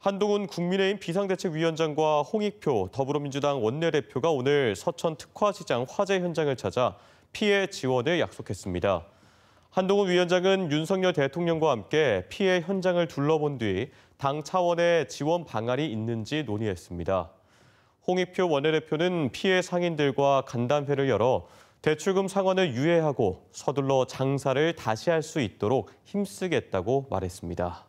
한동훈 국민의힘 비상대책위원장과 홍익표 더불어민주당 원내대표가 오늘 서천 특화시장 화재 현장을 찾아 피해 지원을 약속했습니다. 한동훈 위원장은 윤석열 대통령과 함께 피해 현장을 둘러본 뒤 당 차원의 지원 방안이 있는지 논의했습니다. 홍익표 원내대표는 피해 상인들과 간담회를 열어 대출금 상환을 유예하고 서둘러 장사를 다시 할 수 있도록 힘쓰겠다고 말했습니다.